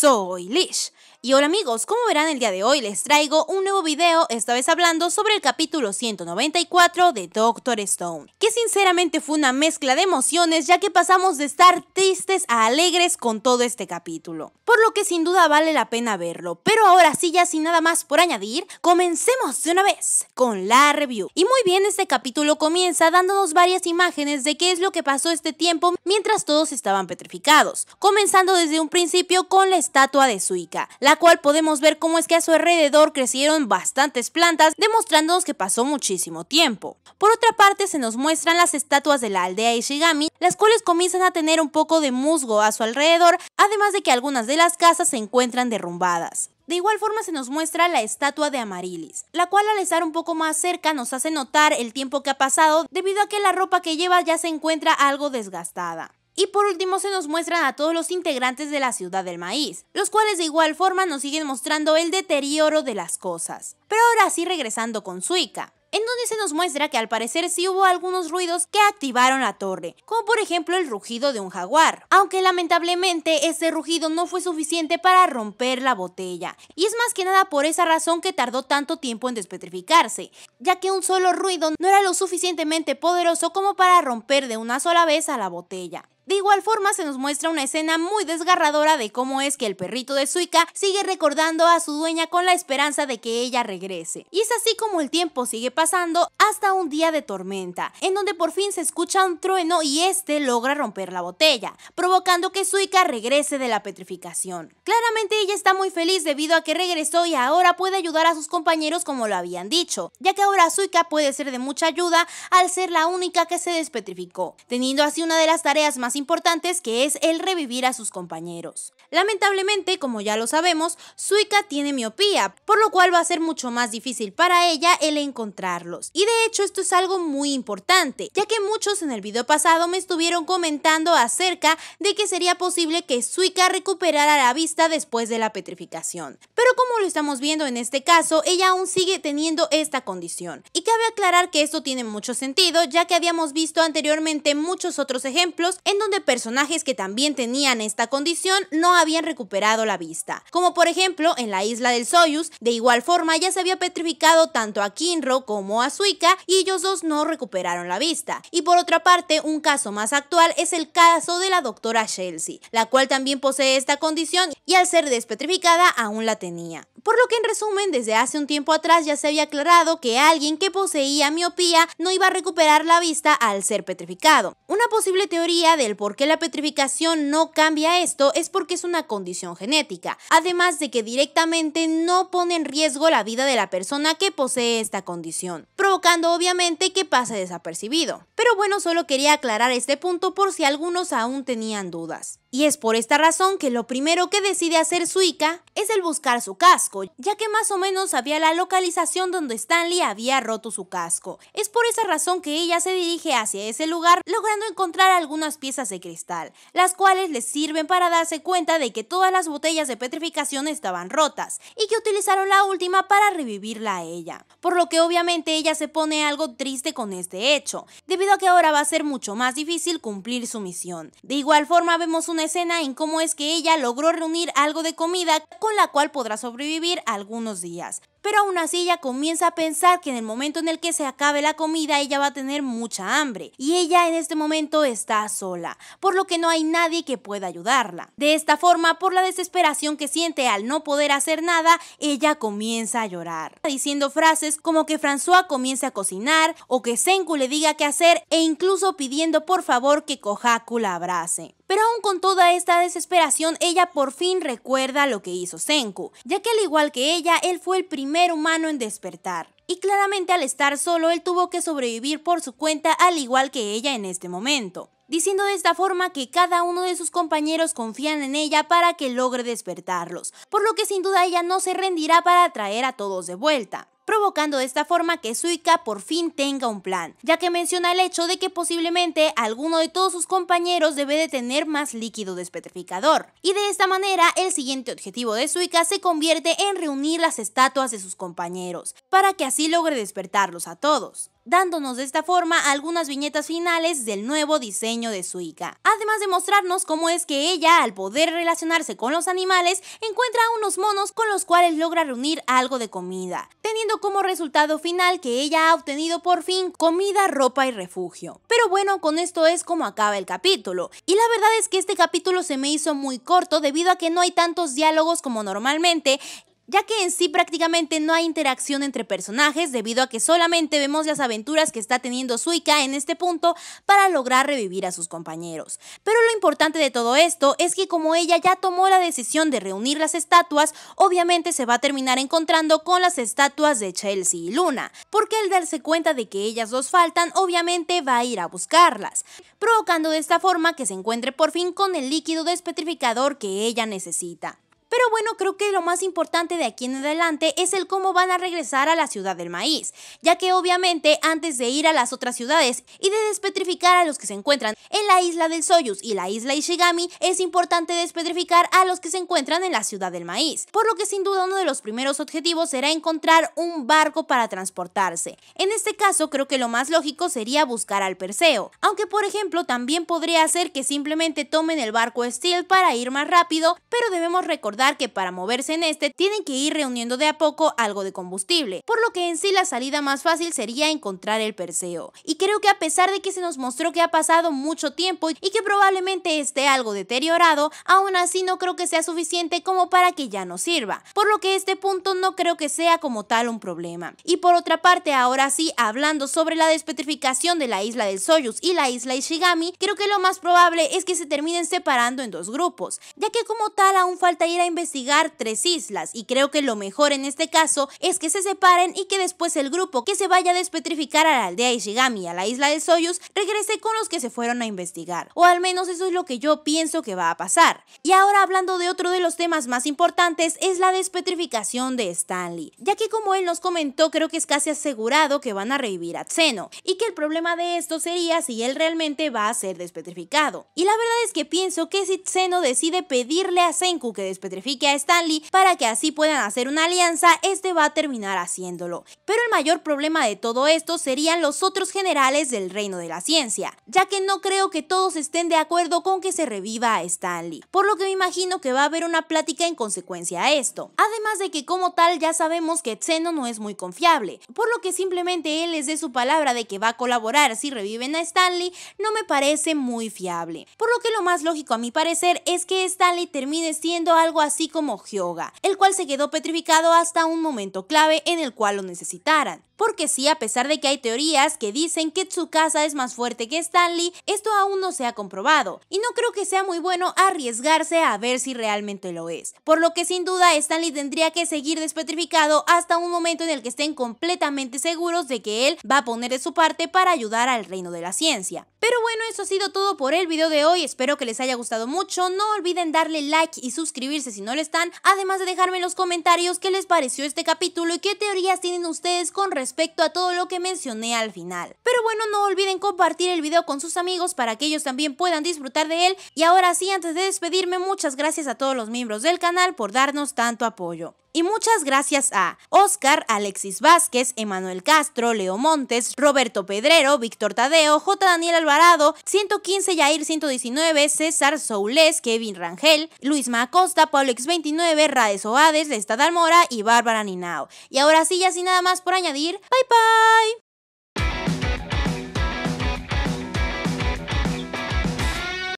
Soy Lish. Y hola amigos, como verán el día de hoy les traigo un nuevo video, esta vez hablando sobre el capítulo 194 de Doctor Stone, que sinceramente fue una mezcla de emociones ya que pasamos de estar tristes a alegres con todo este capítulo, por lo que sin duda vale la pena verlo. Pero ahora sí, ya sin nada más por añadir, comencemos de una vez con la review. Y muy bien, este capítulo comienza dándonos varias imágenes de qué es lo que pasó este tiempo mientras todos estaban petrificados, comenzando desde un principio con la estatua de Suika, la cual podemos ver cómo es que a su alrededor crecieron bastantes plantas, demostrándonos que pasó muchísimo tiempo. Por otra parte, se nos muestran las estatuas de la aldea Ishigami, las cuales comienzan a tener un poco de musgo a su alrededor, además de que algunas de las casas se encuentran derrumbadas. De igual forma se nos muestra la estatua de Amarilis, la cual al estar un poco más cerca nos hace notar el tiempo que ha pasado debido a que la ropa que lleva ya se encuentra algo desgastada. Y por último se nos muestran a todos los integrantes de la ciudad del maíz, los cuales de igual forma nos siguen mostrando el deterioro de las cosas. Pero ahora sí regresando con Suica, en donde se nos muestra que al parecer sí hubo algunos ruidos que activaron la torre, como por ejemplo el rugido de un jaguar, aunque lamentablemente ese rugido no fue suficiente para romper la botella, y es más que nada por esa razón que tardó tanto tiempo en despetrificarse, ya que un solo ruido no era lo suficientemente poderoso como para romper de una sola vez a la botella. De igual forma se nos muestra una escena muy desgarradora de cómo es que el perrito de Suika sigue recordando a su dueña con la esperanza de que ella regrese. Y es así como el tiempo sigue pasando hasta un día de tormenta, en donde por fin se escucha un trueno y este logra romper la botella, provocando que Suika regrese de la petrificación. Claramente ella está muy feliz debido a que regresó y ahora puede ayudar a sus compañeros como lo habían dicho, ya que ahora Suika puede ser de mucha ayuda al ser la única que se despetrificó, teniendo así una de las tareas más importantes que es el revivir a sus compañeros. Lamentablemente, como ya lo sabemos, Suika tiene miopía, por lo cual va a ser mucho más difícil para ella el encontrarlos. Y de hecho esto es algo muy importante, ya que muchos en el video pasado me estuvieron comentando acerca de que sería posible que Suika recuperara la vista después de la petrificación. Pero como lo estamos viendo en este caso, ella aún sigue teniendo esta condición. Y cabe aclarar que esto tiene mucho sentido, ya que habíamos visto anteriormente muchos otros ejemplos en donde de personajes que también tenían esta condición no habían recuperado la vista, como por ejemplo en la isla del Soyuz, de igual forma ya se había petrificado tanto a Kinro como a Suika y ellos dos no recuperaron la vista. Y por otra parte, un caso más actual es el caso de la doctora Chelsea, la cual también posee esta condición y al ser despetrificada aún la tenía. Por lo que en resumen, desde hace un tiempo atrás ya se había aclarado que alguien que poseía miopía no iba a recuperar la vista al ser petrificado. Una posible teoría de el por qué la petrificación no cambia esto es porque es una condición genética, además de que directamente no pone en riesgo la vida de la persona que posee esta condición, provocando obviamente que pase desapercibido. Pero bueno, solo quería aclarar este punto por si algunos aún tenían dudas. Y es por esta razón que lo primero que decide hacer Suika es el buscar su casco, ya que más o menos sabía la localización donde Stanley había roto su casco. Es por esa razón que ella se dirige hacia ese lugar logrando encontrar algunas piezas de cristal, las cuales le sirven para darse cuenta de que todas las botellas de petrificación estaban rotas y que utilizaron la última para revivirla a ella. Por lo que obviamente ella se pone algo triste con este hecho, debido a que ahora va a ser mucho más difícil cumplir su misión. De igual forma vemos un escena en cómo es que ella logró reunir algo de comida con la cual podrá sobrevivir algunos días. Pero aún así ella comienza a pensar que en el momento en el que se acabe la comida ella va a tener mucha hambre y ella en este momento está sola, por lo que no hay nadie que pueda ayudarla. De esta forma, por la desesperación que siente al no poder hacer nada, ella comienza a llorar, diciendo frases como que François comience a cocinar o que Senku le diga qué hacer e incluso pidiendo por favor que Kohaku la abrace. Pero aún con toda esta desesperación, ella por fin recuerda lo que hizo Senku, ya que al igual que ella, él fue el primer humano en despertar. Y claramente al estar solo, él tuvo que sobrevivir por su cuenta al igual que ella en este momento diciendo de esta forma que cada uno de sus compañeros confían en ella para que logre despertarlos, por lo que sin duda ella no se rendirá para traer a todos de vuelta provocando de esta forma que Suika por fin tenga un plan, ya que menciona el hecho de que posiblemente alguno de todos sus compañeros debe de tener más líquido despetrificador. Y de esta manera, el siguiente objetivo de Suika se convierte en reunir las estatuas de sus compañeros, para que así logre despertarlos a todos dándonos de esta forma algunas viñetas finales del nuevo diseño de Suika. Además de mostrarnos cómo es que ella, al poder relacionarse con los animales, encuentra a unos monos con los cuales logra reunir algo de comida, teniendo como resultado final que ella ha obtenido por fin comida, ropa y refugio. Pero bueno, con esto es como acaba el capítulo. Y la verdad es que este capítulo se me hizo muy corto debido a que no hay tantos diálogos como normalmente ya que en sí prácticamente no hay interacción entre personajes debido a que solamente vemos las aventuras que está teniendo Suika en este punto para lograr revivir a sus compañeros. Pero lo importante de todo esto es que como ella ya tomó la decisión de reunir las estatuas, obviamente se va a terminar encontrando con las estatuas de Chelsea y Luna, porque al darse cuenta de que ellas dos faltan, obviamente va a ir a buscarlas, provocando de esta forma que se encuentre por fin con el líquido despetrificador que ella necesita. Pero bueno, creo que lo más importante de aquí en adelante es el cómo van a regresar a la ciudad del maíz, ya que obviamente antes de ir a las otras ciudades y de despetrificar a los que se encuentran en la isla del Soyuz y la isla Ishigami, es importante despetrificar a los que se encuentran en la ciudad del maíz, por lo que sin duda uno de los primeros objetivos será encontrar un barco para transportarse. En este caso creo que lo más lógico sería buscar al Perseo, aunque por ejemplo también podría ser que simplemente tomen el barco Steel para ir más rápido, pero debemos recordar que para moverse en este tienen que ir reuniendo de a poco algo de combustible, por lo que en sí la salida más fácil sería encontrar el Perseo. Y creo que a pesar de que se nos mostró que ha pasado mucho tiempo y que probablemente esté algo deteriorado, aún así no creo que sea suficiente como para que ya no sirva, por lo que este punto no creo que sea como tal un problema. Y por otra parte, ahora sí, hablando sobre la despetrificación de la isla del Soyuz y la isla Ishigami, creo que lo más probable es que se terminen separando en dos grupos, ya que como tal aún falta ir a investigar tres islas y creo que lo mejor en este caso es que se separen y que después el grupo que se vaya a despetrificar a la aldea Ishigami a la isla de Soyuz regrese con los que se fueron a investigar. O al menos eso es lo que yo pienso que va a pasar. Y ahora hablando de otro de los temas más importantes es la despetrificación de Stanley, ya que como él nos comentó creo que es casi asegurado que van a revivir a Zeno y que el problema de esto sería si él realmente va a ser despetrificado. Y la verdad es que pienso que si Zeno decide pedirle a Senku que despetrifique a Stanley para que así puedan hacer una alianza, este va a terminar haciéndolo. Pero el mayor problema de todo esto serían los otros generales del reino de la ciencia, ya que no creo que todos estén de acuerdo con que se reviva a Stanley, por lo que me imagino que va a haber una plática en consecuencia a esto. Además de que como tal ya sabemos que Zeno no es muy confiable, por lo que simplemente él les dé su palabra de que va a colaborar si reviven a Stanley no me parece muy fiable. Por lo que lo más lógico a mi parecer es que Stanley termine siendo algo así así como Hyoga, el cual se quedó petrificado hasta un momento clave en el cual lo necesitaran. Porque sí, a pesar de que hay teorías que dicen que Tsukasa es más fuerte que Stanley, esto aún no se ha comprobado, y no creo que sea muy bueno arriesgarse a ver si realmente lo es. Por lo que sin duda Stanley tendría que seguir despetrificado hasta un momento en el que estén completamente seguros de que él va a poner de su parte para ayudar al reino de la ciencia. Pero bueno, eso ha sido todo por el video de hoy, espero que les haya gustado mucho, no olviden darle like y suscribirse si si no lo están, además de dejarme en los comentarios qué les pareció este capítulo y qué teorías tienen ustedes con respecto a todo lo que mencioné al final. Pero bueno, no olviden compartir el video con sus amigos para que ellos también puedan disfrutar de él. Y ahora sí, antes de despedirme, muchas gracias a todos los miembros del canal por darnos tanto apoyo. Y muchas gracias a Oscar, Alexis Vázquez, Emanuel Castro, Leo Montes, Roberto Pedrero, Víctor Tadeo, J. Daniel Alvarado, 115 Yair 119, César Soules, Kevin Rangel, Luis Macosta, Pablo X29, Rades Oades, Estadal Almora y Bárbara Ninao. Y ahora sí, ya sin nada más por añadir, bye bye.